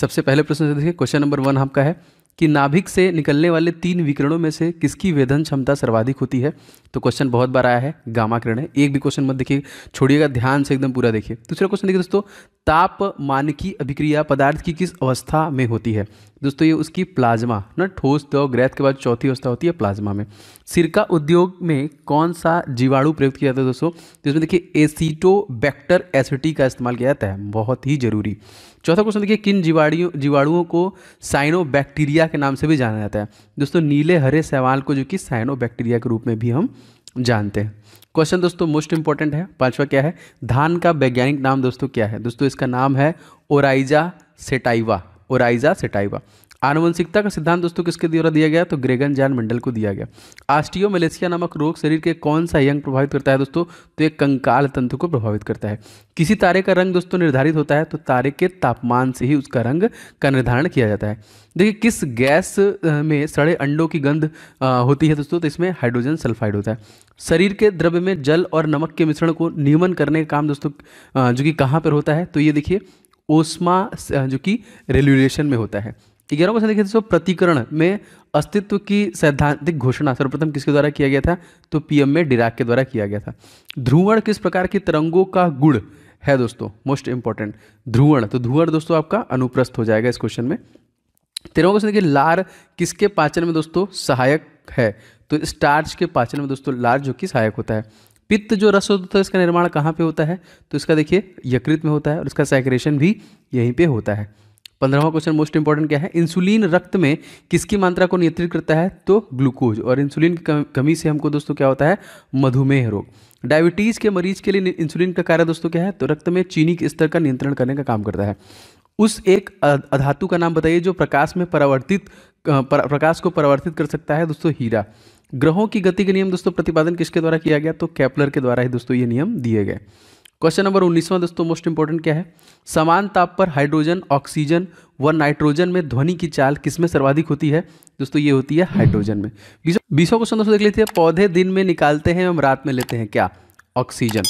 सबसे पहले प्रश्न से देखिए क्वेश्चन नंबर वन आपका है कि नाभिक से निकलने वाले तीन विकिरणों में से किसकी वेधन क्षमता सर्वाधिक होती है तो क्वेश्चन बहुत बार आया है गामा किरण है एक भी क्वेश्चन मत देखिए छोड़िएगा ध्यान से एकदम पूरा देखिए दूसरा क्वेश्चन देखिए दोस्तों ताप मानकी अभिक्रिया पदार्थ की किस अवस्था में होती है दोस्तों ये उसकी प्लाज्मा ना ठोस दो ग्रैथ के बाद चौथी अवस्था होती है प्लाज्मा में सिरका उद्योग में कौन सा जीवाणु प्रयुक्त किया जाता है दोस्तों तो इसमें देखिए एसीटोबैक्टर एसिटी का इस्तेमाल किया जाता है बहुत ही जरूरी चौथा क्वेश्चन देखिए किन जीवाणियों जीवाणुओं को साइनोबैक्टीरिया के नाम से भी जाना जाता है दोस्तों नीले हरे सवाल को जो कि साइनोबैक्टीरिया के रूप में भी हम जानते हैं क्वेश्चन दोस्तों मोस्ट इंपॉर्टेंट है पांचवा क्या है धान का वैज्ञानिक नाम दोस्तों क्या है दोस्तों इसका नाम है ओराइजा सेटाइवा ओराइजा सेटाइवा आनुवंशिकता का सिद्धांत दोस्तों किसके द्वारा दिया गया तो ग्रेगन जैन मंडल को दिया गया आस्टियो मलेशिया नामक रोग शरीर के कौन सा यंग प्रभावित करता है दोस्तों तो एक कंकाल तंत्र को प्रभावित करता है किसी तारे का रंग दोस्तों निर्धारित होता है तो तारे के तापमान से ही उसका रंग का निर्धारण किया जाता है देखिए किस गैस में सड़े अंडों की गंध होती है दोस्तों तो इसमें हाइड्रोजन सल्फाइड होता है शरीर के द्रव्य में जल और नमक के मिश्रण को नियमन करने का काम दोस्तों जो कि कहाँ पर होता है तो ये देखिए ओस्मा जो कि रेलुलेशन में होता है ग्यारह क्वेश्चन देखिए तो प्रतिकरण में अस्तित्व की सैद्धांतिक घोषणा सर्वप्रथम किसके द्वारा किया गया था तो पीएम में डिराक के द्वारा किया गया था ध्रुवण किस प्रकार की तरंगों का गुण है दोस्तों मोस्ट इंपॉर्टेंट ध्रुवण तो ध्रुवण दोस्तों आपका अनुप्रस्थ हो जाएगा इस क्वेश्चन में तेरह क्वेश्चन देखिए लार किसके पाचन में दोस्तों सहायक है तो स्टार्च के पाचन में दोस्तों लार जो कि सहायक होता है पित्त जो रस होता है इसका निर्माण कहाँ पे होता है तो इसका देखिए यकृत में होता है और इसका सैक्रेशन भी यहीं पे होता है पंद्रहवा क्वेश्चन मोस्ट इंपॉर्टेंट क्या है इंसुलिन रक्त में किसकी मात्रा को नियंत्रित करता है तो ग्लूकोज और इंसुलिन की कमी से हमको दोस्तों क्या होता है मधुमेह रोग डायबिटीज़ के मरीज के लिए इंसुलिन का कार्य दोस्तों क्या है तो रक्त में चीनी के स्तर का नियंत्रण करने का काम करता है उस एक अधातु का नाम बताइए जो प्रकाश में परावर्तित प्रकाश को परिवर्तित कर सकता है दोस्तों हीरा ग्रहों की गति के नियम दोस्तों प्रतिपादन किसके द्वारा किया गया तो कैपलर के द्वारा ही दोस्तों ये नियम दिए गए क्वेश्चन नंबर उन्नीसवां दोस्तों मोस्ट इंपॉर्टेंट क्या है समान ताप पर हाइड्रोजन ऑक्सीजन व नाइट्रोजन में ध्वनि की चाल किसमें सर्वाधिक होती है दोस्तों ये होती है हाइड्रोजन में बीसवा क्वेश्चन दोस्तों देख लेते हैं पौधे दिन में निकालते हैं हम रात में लेते हैं क्या ऑक्सीजन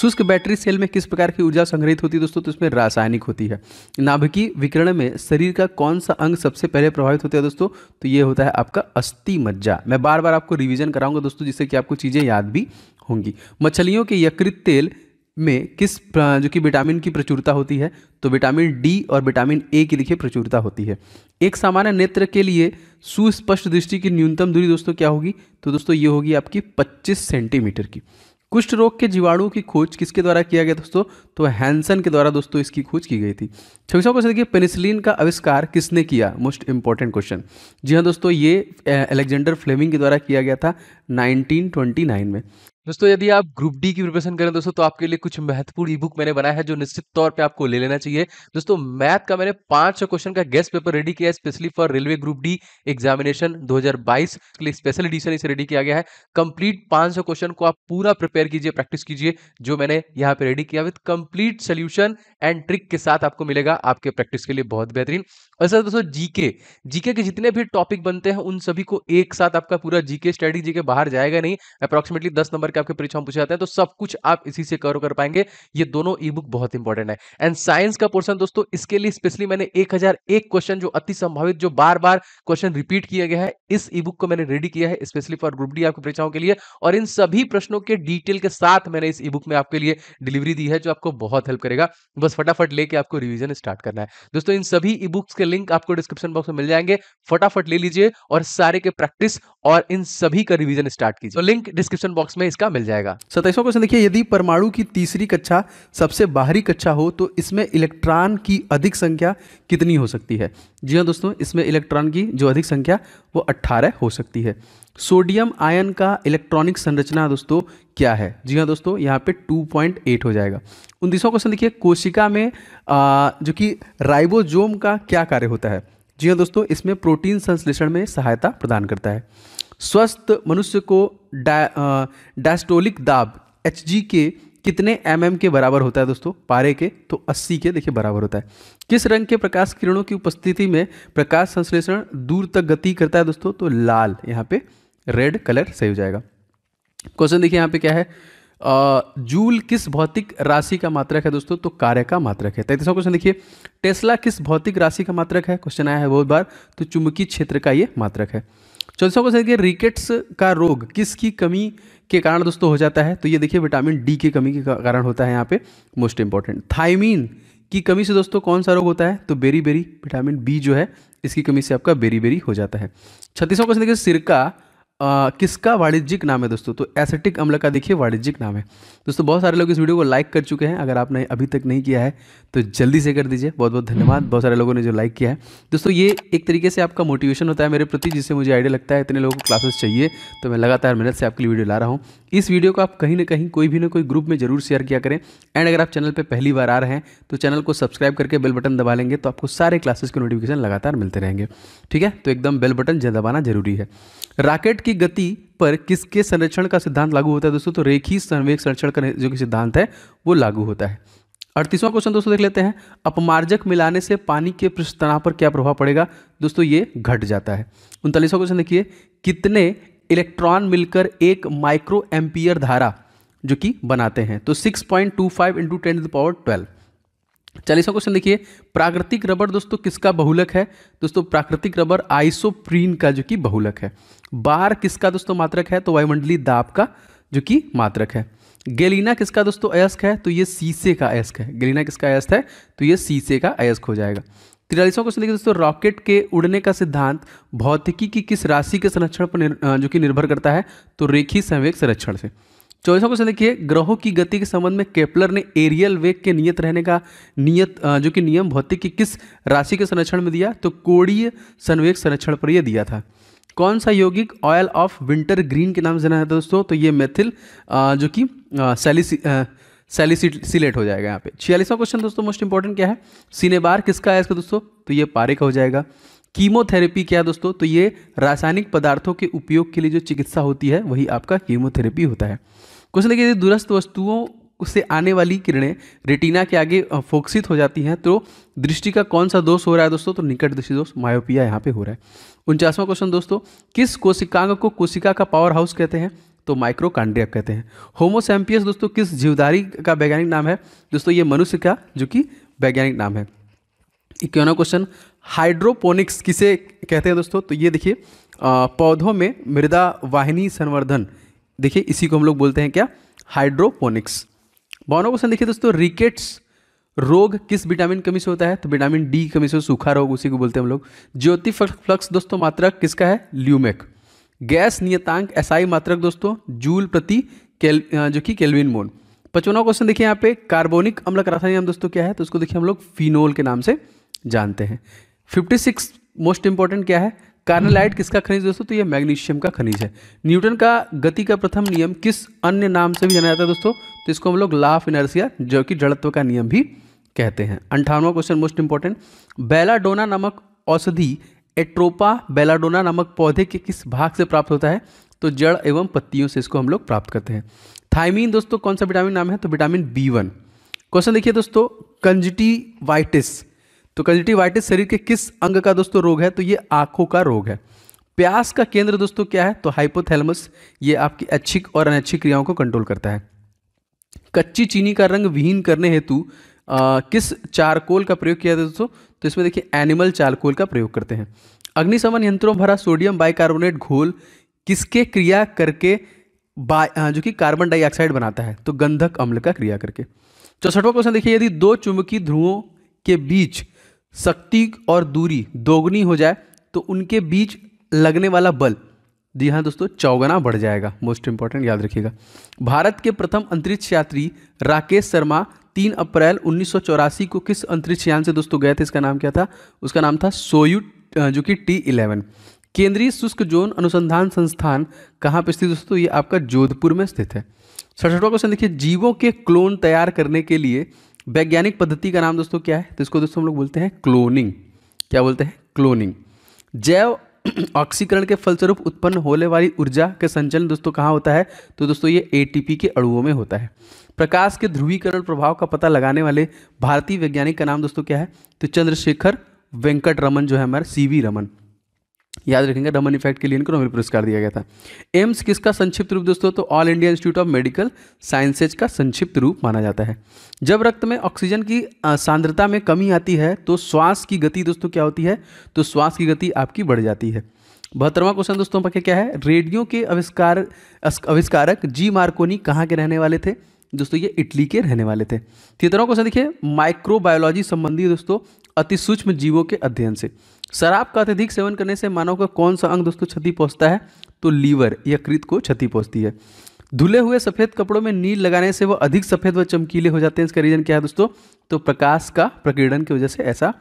शुष्क बैटरी सेल में किस प्रकार की ऊर्जा संग्रहित होती है दोस्तों तो इसमें रासायनिक होती है नाभिकीय विकरण में शरीर का कौन सा अंग सबसे पहले प्रभावित होता है दोस्तों तो ये होता है आपका अस्थि मज्जा मैं बार बार आपको रिवीजन कराऊंगा दोस्तों जिससे कि आपको चीज़ें याद भी होंगी मछलियों के यकृत तेल में किस जो कि विटामिन की प्रचुरता होती है तो विटामिन डी और विटामिन ए की देखिए प्रचुरता होती है एक सामान्य नेत्र के लिए सुस्पष्ट दृष्टि की न्यूनतम दूरी दोस्तों क्या होगी तो दोस्तों ये होगी आपकी 25 सेंटीमीटर की कुष्ठ रोग के जीवाणुओं की खोज किसके द्वारा किया गया दोस्तों तो हैंसन के द्वारा दोस्तों इसकी खोज की गई थी छब्बीसवा क्वेश्चन देखिए पेनिसिलिन का आविष्कार किसने किया मोस्ट इंपॉर्टेंट क्वेश्चन जी हाँ दोस्तों ये एलेक्जेंडर फ्लेमिंग के द्वारा किया गया था 1929 में दोस्तों यदि आप ग्रुप डी की प्रिपरेशन करें दोस्तों तो आपके लिए कुछ महत्वपूर्ण ई बुक मैंने बनाया है जो निश्चित तौर पे आपको ले लेना चाहिए दोस्तों मैथ का मैंने पांच क्वेश्चन का गेस्ट पेपर रेडी किया है specially for railway group D examination 2022 के लिए स्पेशल एडिशन इसे रेडी किया गया है कंप्लीट पांच क्वेश्चन को आप पूरा प्रिपेयर कीजिए प्रैक्टिस कीजिए जो मैंने यहाँ पे रेडी किया with complete solution and trick के साथ आपको मिलेगा आपके प्रैक्टिस के लिए बहुत बेहतरीन और सर दोस्तों जीके जीके के जितने भी टॉपिक बनते हैं उन सभी को एक साथ आपका पूरा जीके स्टडी जीके बाहर जाएगा नहीं अप्रोक्सीमेटली दस नंबर करके आपके परीक्षा में पूछे जाते हैं तो सब कुछ आप इसी से कवर कर पाएंगे ये दोनों ई बुक बहुत इंपॉर्टेंट है एंड साइंस का पोर्सन दोस्तों इसके लिए स्पेशली मैंने एक हजार एक क्वेश्चन जो अति संभावित जो बार बार क्वेश्चन रिपीट किया गया है इस ई बुक को मैंने रेडी किया है स्पेशली फॉर ग्रुप डी आपकी परीक्षाओं के लिए और इन सभी प्रश्नों के डिटेल के साथ मैंने इस ई बुक में आपके लिए डिलीवरी दी है जो आपको बहुत हेल्प करेगा बस फटाफट लेके आपको रिविजन स्टार्ट करना है दोस्तों इन सभी ई बुक्स के लिंक आपको डिस्क्रिप्शन बॉक्स में मिल जाएंगे फटाफट ले लीजिए और सारे के प्रैक्टिस और इन सभी का रिवीजन स्टार्ट कीजिए तो लिंक डिस्क्रिप्शन बॉक्स में इसका का मिल जाएगा सताइसवा क्वेश्चन देखिए यदि परमाणु की तीसरी कक्षा सबसे बाहरी कक्षा हो तो इसमें इलेक्ट्रॉन की अधिक संख्या कितनी हो सकती है जी हाँ दोस्तों इसमें इलेक्ट्रॉन की जो अधिक संख्या वो अट्ठारह हो सकती है सोडियम आयन का इलेक्ट्रॉनिक संरचना दोस्तों क्या है जी हाँ दोस्तों यहाँ पे 2.8 हो जाएगा उनतीसवा क्वेश्चन देखिए कोशिका में आ, जो कि राइबोजोम का क्या कार्य होता है जी हाँ दोस्तों इसमें प्रोटीन संश्लेषण में सहायता प्रदान करता है स्वस्थ मनुष्य को डायस्टोलिक दाब एच के कितने एम mm के बराबर होता है दोस्तों पारे के तो 80 के देखिए बराबर होता है किस रंग के प्रकाश किरणों की उपस्थिति में प्रकाश संश्लेषण दूर तक गति करता है दोस्तों तो लाल यहाँ पे रेड कलर सही हो जाएगा क्वेश्चन देखिए यहाँ पे क्या है जूल किस भौतिक राशि का मात्रक है दोस्तों तो कार्य का मात्रक है तैतीसवा क्वेश्चन देखिए टेस्ला किस भौतिक राशि का मात्रक है क्वेश्चन आया है बहुत बार तो चुंबकीय क्षेत्र का ये मात्रक है चौथा क्वेश्चन देखिए रिकेट्स का रोग किसकी कमी के कारण दोस्तों हो जाता है तो ये देखिए विटामिन डी की कमी के कारण होता है यहाँ पे मोस्ट इंपॉर्टेंट थायमीन की कमी से दोस्तों कौन सा रोग होता है तो बेरी बेरी विटामिन बी जो है इसकी कमी से आपका बेरी बेरी हो जाता है छत्तीसवां क्वेश्चन देखिए सिरका आ, किसका वाणिज्यिक नाम है दोस्तों तो एसेटिक अम्ल का देखिए वाणिज्यिक नाम है दोस्तों बहुत सारे लोग इस वीडियो को लाइक कर चुके हैं अगर आपने अभी तक नहीं किया है तो जल्दी से कर दीजिए बहुत बहुत धन्यवाद बहुत सारे लोगों ने जो लाइक किया है दोस्तों ये एक तरीके से आपका मोटिवेशन होता है मेरे प्रति जिससे मुझे आइडिया लगता है इतने लोगों को क्लासेस चाहिए तो मैं लगातार मेहनत से आपके लिए वीडियो ला रहा हूँ इस वीडियो को आप कहीं ना कहीं कोई भी ना कोई ग्रुप में जरूर शेयर किया करें एंड अगर आप चैनल पर पहली बार आ रहे हैं तो चैनल को सब्सक्राइब करके बेल बटन दबा लेंगे तो आपको सारे क्लासेस के नोटिफिकेशन लगातार मिलते रहेंगे ठीक है तो एकदम बेल बटन दबाना जरूरी है राकेट की गति पर किसके संरक्षण का सिद्धांत लागू होता है दोस्तों तो रेखी संवेग संरक्षण का जो कि सिद्धांत है वो लागू होता है अड़तीसवां क्वेश्चन दोस्तों देख लेते हैं अपमार्जक मिलाने से पानी के पृष्ठ तनाव पर क्या प्रभाव पड़ेगा दोस्तों ये घट जाता है उनतालीसवां क्वेश्चन देखिए कितने इलेक्ट्रॉन मिलकर एक माइक्रो एम्पियर धारा जो कि बनाते हैं तो six point two five into ten the power twelve चालीसवा क्वेश्चन देखिए प्राकृतिक रबर दोस्तों किसका बहुलक है दोस्तों प्राकृतिक रबर आइसोप्रीन का जो कि बहुलक है बार किसका दोस्तों मात्रक है तो वायुमंडली दाब का जो कि मात्रक है गेलिना किसका दोस्तों अयस्क है तो ये सीसे का अयस्क है गेलिना किसका अयस्क है तो ये सीसे का अयस्क हो जाएगा तिरालीसवा क्वेश्चन देखिए दोस्तों रॉकेट के उड़ने का सिद्धांत भौतिकी की किस राशि के संरक्षण पर जो कि निर्भर करता है तो रेखी संवेक संरक्षण से चौबीसवा क्वेश्चन देखिए ग्रहों की गति के संबंध में केपलर ने एरियल वेग के नियत रहने का नियत जो कि नियम भौतिक की किस राशि के संरक्षण में दिया तो कोड़ीय संवेग संरक्षण पर यह दिया था कौन सा यौगिक ऑयल ऑफ विंटर ग्रीन के नाम से जाना जाता है दोस्तों तो ये मेथिल जो कि सैलिसी सिलेट हो जाएगा यहाँ पे छियालीसवा क्वेश्चन दोस्तों मोस्ट इंपॉर्टेंट क्या है सिनेबार किसका है इसका दोस्तों तो ये पारे का हो जाएगा कीमोथेरेपी क्या है दोस्तों तो ये रासायनिक पदार्थों के उपयोग के लिए जो चिकित्सा होती है वही आपका कीमोथेरेपी होता है कुशल के यदि दूरस्थ वस्तुओं उससे आने वाली किरणें रेटिना के आगे फोकसित हो जाती हैं तो दृष्टि का कौन सा दोष हो रहा है दोस्तों तो निकट दृष्टि दोष मायोपिया यहाँ पे हो रहा है उनचासवां क्वेश्चन दोस्तों किस कोशिकांग को कोशिका का पावर हाउस कहते हैं तो माइक्रोकांड्रिया कहते हैं होमोसैम्पियस दोस्तों किस जीवदारी का वैज्ञानिक नाम है दोस्तों ये मनुष्य का जो कि वैज्ञानिक नाम है इक्यावना क्वेश्चन हाइड्रोपोनिक्स किसे कहते हैं दोस्तों तो ये देखिए पौधों में मृदा वाहिनी संवर्धन देखिए इसी को हम लोग बोलते हैं क्या हाइड्रोपोनिक्स बावनवा क्वेश्चन देखिए दोस्तों रिकेट्स रोग किस विटामिन कमी से होता है तो विटामिन डी कमी से सूखा रोग उसी को बोलते हैं हम लोग ज्योति फ्लक्स दोस्तों मात्रक किसका है ल्यूमेक गैस नियतांक एसआई मात्रक दोस्तों जूल प्रति केल जो कि केल्विन मोन पचवना क्वेश्चन देखिए यहाँ पे कार्बोनिक अम्ल का रासायनिक नाम दोस्तों क्या है तो उसको देखिए हम लोग फिनोल के नाम से जानते हैं फिफ्टी मोस्ट इंपॉर्टेंट क्या है कार्नलाइट किसका खनिज दोस्तों तो ये मैग्नीशियम का खनिज है न्यूटन का गति का प्रथम नियम किस अन्य नाम से भी जाना जाता है दोस्तों तो इसको हम लोग लाफ इनर्सिया जो कि जड़त्व का नियम भी कहते हैं अंठानवा क्वेश्चन मोस्ट इंपॉर्टेंट बेलाडोना नामक औषधि एट्रोपा बेलाडोना नामक पौधे के किस भाग से प्राप्त होता है तो जड़ एवं पत्तियों से इसको हम लोग प्राप्त करते हैं थाइमीन दोस्तों कौन सा विटामिन नाम है तो विटामिन बी वन क्वेश्चन देखिए दोस्तों कंजटी वाइटिस तो कंजक्टिवाइटिस शरीर के किस अंग का दोस्तों रोग है तो ये आंखों का रोग है प्यास का केंद्र दोस्तों क्या है तो हाइपोथेलमस ये आपकी अच्छिक और अनैच्छिक क्रियाओं को कंट्रोल करता है कच्ची चीनी का रंग विहीन करने हेतु किस चारकोल का प्रयोग किया था दोस्तों तो इसमें देखिए एनिमल चारकोल का प्रयोग करते हैं अग्निशमन यंत्रों भरा सोडियम बाइकार्बोनेट घोल किसके क्रिया करके जो कि कार्बन डाइऑक्साइड बनाता है तो गंधक अम्ल का क्रिया करके चौसठवा क्वेश्चन देखिए यदि दो चुंबकीय ध्रुवों के बीच शक्ति और दूरी दोगुनी हो जाए तो उनके बीच लगने वाला बल जी हाँ दोस्तों चौगना बढ़ जाएगा मोस्ट इंपॉर्टेंट याद रखिएगा भारत के प्रथम अंतरिक्ष यात्री राकेश शर्मा तीन अप्रैल उन्नीस को किस अंतरिक्ष यान से दोस्तों गए थे इसका नाम क्या था उसका नाम था सोयू जो कि टी इलेवन केंद्रीय शुष्क जोन अनुसंधान संस्थान कहाँ पर स्थित दोस्तों ये आपका जोधपुर में स्थित है सड़सठवा क्वेश्चन देखिए जीवों के क्लोन तैयार करने के लिए वैज्ञानिक पद्धति का नाम दोस्तों क्या है तो इसको दोस्तों हम लोग बोलते हैं क्लोनिंग क्या बोलते हैं क्लोनिंग जैव ऑक्सीकरण के फलस्वरूप उत्पन्न होने वाली ऊर्जा का संचलन दोस्तों कहाँ होता है तो दोस्तों ये एटीपी के अणुओं में होता है प्रकाश के ध्रुवीकरण प्रभाव का पता लगाने वाले भारतीय वैज्ञानिक का नाम दोस्तों क्या है तो चंद्रशेखर वेंकट रमन जो है हमारे सी रमन याद रखेंगे रमन इफेक्ट के लिए इनको नोबेल पुरस्कार दिया गया था एम्स किसका संक्षिप्त रूप दोस्तों तो All India Institute of Medical Sciences का संक्षिप्त रूप माना जाता है जब रक्त में ऑक्सीजन की सांद्रता में कमी आती है तो श्वास की गति दोस्तों क्या होती है तो श्वास की गति आपकी बढ़ जाती है बहत्तरवा क्वेश्चन दोस्तों पक्के क्या है रेडियो के अविष्कार अविष्कारक जी मार्कोनी कहाँ के रहने वाले थे दोस्तों ये इटली के रहने वाले थे तिहत्तरवा क्वेश्चन देखिए माइक्रोबायोलॉजी संबंधी दोस्तों अति सूक्ष्म जीवों के अध्ययन से शराब का अत्यधिक सेवन करने से मानव का कौन सा अंग दोस्तों क्षति पहुंचता है तो लीवर या कृत को क्षति पहुंचती है धुले हुए सफ़ेद कपड़ों में नील लगाने से वह अधिक सफ़ेद व चमकीले हो जाते हैं इसका रीज़न क्या है दोस्तों तो प्रकाश का प्रकीर्णन की वजह से ऐसा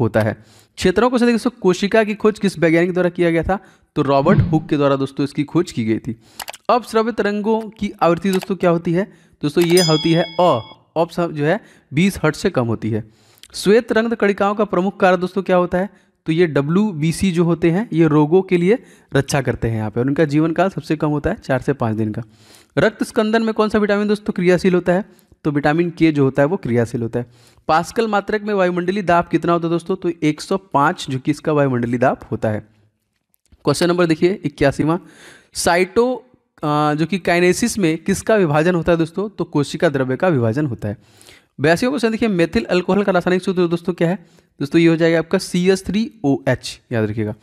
होता है क्षेत्रों को से दोस्तों कोशिका की खोज किस वैज्ञानिक द्वारा किया गया था तो रॉबर्ट हुक के द्वारा दोस्तों इसकी खोज की गई थी अब श्रव्य तरंगों की आवृत्ति दोस्तों क्या होती है दोस्तों ये होती है अ अब जो है बीस हट से कम होती है श्वेत रंग कड़िकाओं का प्रमुख कारण दोस्तों क्या होता है तो ये डब्ल्यू जो होते हैं ये रोगों के लिए रक्षा करते हैं यहाँ पे और उनका जीवन काल सबसे कम होता है चार से पाँच दिन का रक्त स्कंदन में कौन सा विटामिन दोस्तों तो क्रियाशील होता है तो विटामिन के जो होता है वो क्रियाशील होता है पास्कल मात्रक में वायुमंडली दाब कितना होता है दोस्तों तो एक जो कि इसका वायुमंडली दाब होता है क्वेश्चन नंबर देखिए इक्यासीवा साइटो जो कि काइनेसिस में किसका विभाजन होता है दोस्तों तो कोशिका द्रव्य का विभाजन होता है बयासी क्वेश्चन देखिए मेथिल अल्कोहल का रासायनिक सूत्र दोस्तों क्या है दोस्तों ये हो जाएगा आपका C S three O H याद रखिएगा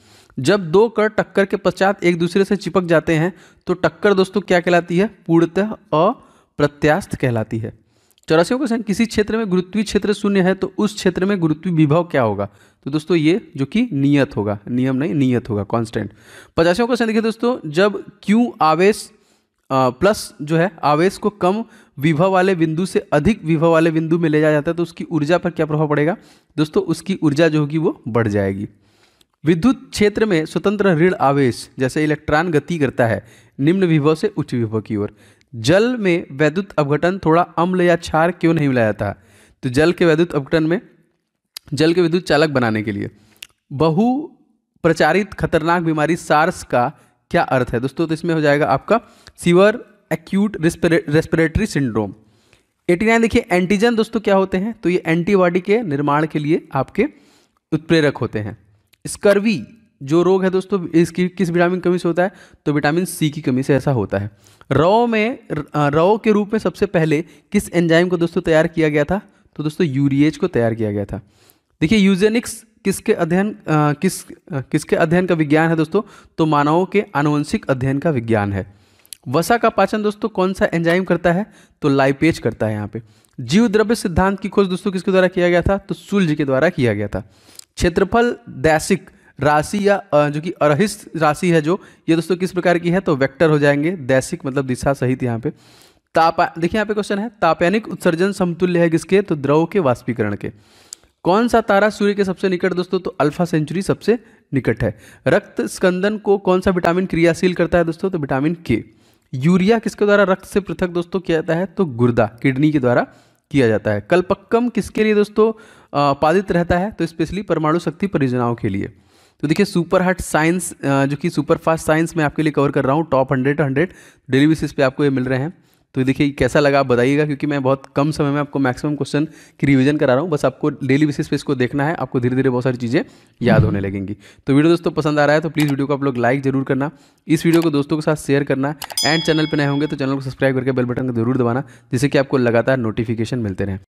जब दो कण टक्कर के पश्चात एक दूसरे से चिपक जाते हैं तो टक्कर दोस्तों क्या कहलाती है पूर्णतः अप्रत्यास्थ कहलाती है चौरासी क्वेश्चन किसी क्षेत्र में गुरुत्वीय क्षेत्र शून्य है तो उस क्षेत्र में गुरुत्वीय विभव क्या होगा तो दोस्तों ये जो कि नियत होगा नियम नहीं नियत होगा कांस्टेंट पचासवें क्वेश्चन देखिए दोस्तों जब क्यू आवेश प्लस जो है आवेश को कम विभव वाले बिंदु से अधिक विभव वाले बिंदु में ले जाया जाता है तो उसकी ऊर्जा पर क्या प्रभाव पड़ेगा दोस्तों उसकी ऊर्जा जो होगी वो बढ़ जाएगी विद्युत क्षेत्र में स्वतंत्र ऋण आवेश जैसे इलेक्ट्रॉन गति करता है निम्न विभव से उच्च विभव की ओर जल में वैद्युत अवघटन थोड़ा अम्ल या क्षार क्यों नहीं मिला जाता तो जल के वैद्युत अवघटन में जल के विद्युत चालक बनाने के लिए बहु प्रचारित खतरनाक बीमारी सार्स का क्या अर्थ है दोस्तों तो इसमें हो जाएगा आपका सीवर एक्यूट रेस्पिरेटरी सिंड्रोम 89 देखिए एंटीजन दोस्तों क्या होते हैं तो ये एंटीबॉडी के निर्माण के लिए आपके उत्प्रेरक होते हैं स्कर्वी जो रोग है दोस्तों इसकी किस विटामिन कमी से होता है तो विटामिन सी की कमी से ऐसा होता है रव में रव के रूप में सबसे पहले किस एंजाइम को दोस्तों तैयार किया गया था तो दोस्तों यूरिएज को तैयार किया गया था देखिए यूजेनिक्स किसके अध्ययन किस किसके अध्ययन का विज्ञान है दोस्तों तो मानवों के आनुवंशिक अध्ययन का विज्ञान है वसा का पाचन दोस्तों कौन सा एंजाइम करता है तो लाइपेज करता है यहाँ पे जीव द्रव्य सिद्धांत की खोज दोस्तों किसके द्वारा किया गया था तो सूर्य के द्वारा किया गया था क्षेत्रफल दैशिक राशि या जो कि अरहिस राशि है जो ये दोस्तों किस प्रकार की है तो वेक्टर हो जाएंगे दैशिक मतलब दिशा सहित यहाँ पे तापा देखिए यहाँ पे क्वेश्चन है तापैनिक उत्सर्जन समतुल्य है किसके तो द्रव के वाष्पीकरण के कौन सा तारा सूर्य के सबसे निकट दोस्तों तो अल्फा सेंचुरी सबसे निकट है रक्त स्कंदन को कौन सा विटामिन क्रियाशील करता है दोस्तों तो विटामिन के यूरिया किसके द्वारा रक्त से पृथक दोस्तों किया जाता है तो गुर्दा किडनी के द्वारा किया जाता है कल्पक्कम किसके लिए दोस्तों पादित रहता है तो स्पेशली परमाणु शक्ति परियोजनाओं के लिए तो देखिए सुपर हट साइंस जो कि सुपर फास्ट साइंस मैं आपके लिए कवर कर रहा हूँ top hundred hundred daily basis पे आपको ये मिल रहे हैं तो देखिए कैसा लगा आप बताइएगा क्योंकि मैं बहुत कम समय में आपको मैक्सिमम क्वेश्चन की रिवीजन करा रहा हूँ बस आपको डेली बेसिस पे इसको देखना है आपको धीरे धीरे बहुत सारी चीज़ें याद होने लगेंगी तो वीडियो दोस्तों पसंद आ रहा है तो प्लीज़ वीडियो को आप लोग लाइक जरूर करना इस वीडियो को दोस्तों के साथ शेयर करना एंड चैनल पर नए होंगे तो चैनल को सब्सक्राइब करके बेल बटन को जरूर दबाना जिससे कि आपको लगातार नोटिफिकेशन मिलते रहें